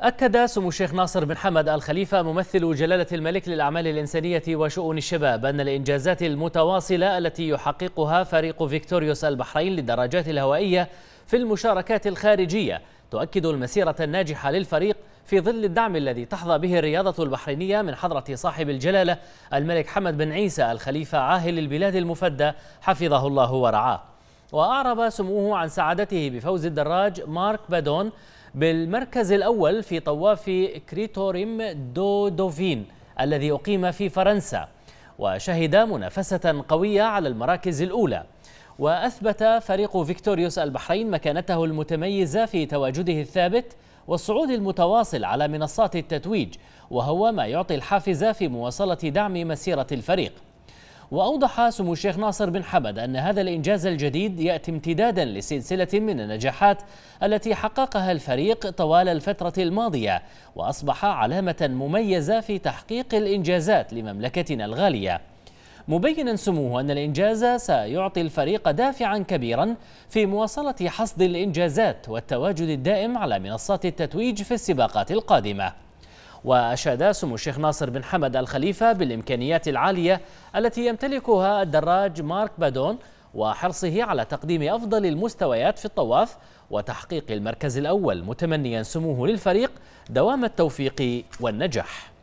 أكد سمو الشيخ ناصر بن حمد الخليفة ممثل جلالة الملك للأعمال الإنسانية وشؤون الشباب أن الإنجازات المتواصلة التي يحققها فريق فيكتوريوس البحرين للدراجات الهوائية في المشاركات الخارجية تؤكد المسيرة الناجحة للفريق في ظل الدعم الذي تحظى به الرياضة البحرينية من حضرة صاحب الجلالة الملك حمد بن عيسى الخليفة عاهل البلاد المفدى حفظه الله ورعاه وأعرب سموه عن سعادته بفوز الدراج مارك بادون بالمركز الأول في طواف كريتوريم دو دوفين الذي أقيم في فرنسا وشهد منافسة قوية على المراكز الأولى وأثبت فريق فيكتوريوس البحرين مكانته المتميزة في تواجده الثابت والصعود المتواصل على منصات التتويج وهو ما يعطي الحافز في مواصلة دعم مسيرة الفريق وأوضح سمو الشيخ ناصر بن حمد أن هذا الإنجاز الجديد يأتي امتدادا لسلسلة من النجاحات التي حققها الفريق طوال الفترة الماضية وأصبح علامة مميزة في تحقيق الإنجازات لمملكتنا الغالية مبينا سموه أن الإنجاز سيعطي الفريق دافعا كبيرا في مواصلة حصد الإنجازات والتواجد الدائم على منصات التتويج في السباقات القادمة وأشاد سمو الشيخ ناصر بن حمد الخليفة بالإمكانيات العالية التي يمتلكها الدراج مارك بادون وحرصه على تقديم أفضل المستويات في الطواف وتحقيق المركز الأول متمنيا سموه للفريق دوام التوفيق والنجاح